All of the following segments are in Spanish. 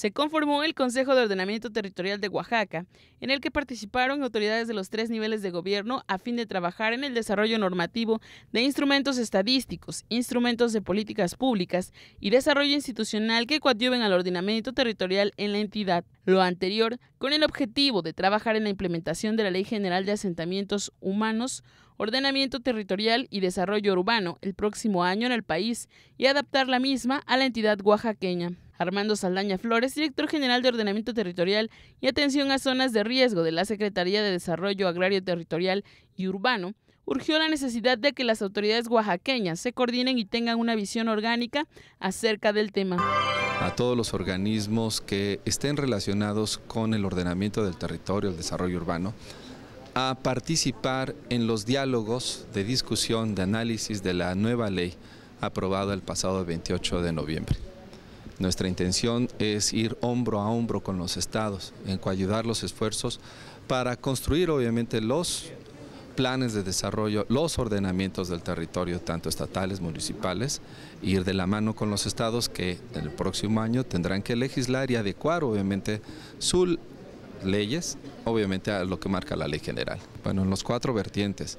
se conformó el Consejo de Ordenamiento Territorial de Oaxaca, en el que participaron autoridades de los tres niveles de gobierno a fin de trabajar en el desarrollo normativo de instrumentos estadísticos, instrumentos de políticas públicas y desarrollo institucional que coadyuven al ordenamiento territorial en la entidad. Lo anterior con el objetivo de trabajar en la implementación de la Ley General de Asentamientos Humanos, Ordenamiento Territorial y Desarrollo Urbano el próximo año en el país y adaptar la misma a la entidad oaxaqueña. Armando Saldaña Flores, director general de Ordenamiento Territorial y Atención a Zonas de Riesgo de la Secretaría de Desarrollo Agrario Territorial y Urbano, urgió la necesidad de que las autoridades oaxaqueñas se coordinen y tengan una visión orgánica acerca del tema. A todos los organismos que estén relacionados con el ordenamiento del territorio, el desarrollo urbano, a participar en los diálogos de discusión, de análisis de la nueva ley aprobada el pasado 28 de noviembre. Nuestra intención es ir hombro a hombro con los estados, en coayudar los esfuerzos para construir obviamente los planes de desarrollo, los ordenamientos del territorio, tanto estatales, municipales, ir de la mano con los estados que en el próximo año tendrán que legislar y adecuar obviamente sus leyes, obviamente a lo que marca la ley general. Bueno, en los cuatro vertientes,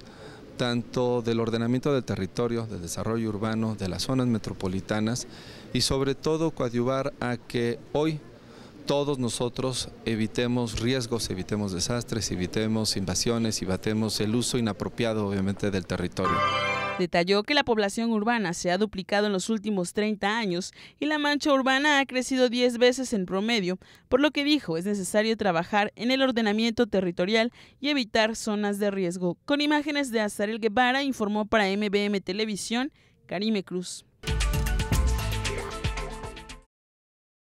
tanto del ordenamiento del territorio, del desarrollo urbano, de las zonas metropolitanas y sobre todo coadyuvar a que hoy todos nosotros evitemos riesgos, evitemos desastres, evitemos invasiones y batemos el uso inapropiado obviamente del territorio. Detalló que la población urbana se ha duplicado en los últimos 30 años y la mancha urbana ha crecido 10 veces en promedio, por lo que dijo es necesario trabajar en el ordenamiento territorial y evitar zonas de riesgo. Con imágenes de el Guevara informó para MBM Televisión Karime Cruz.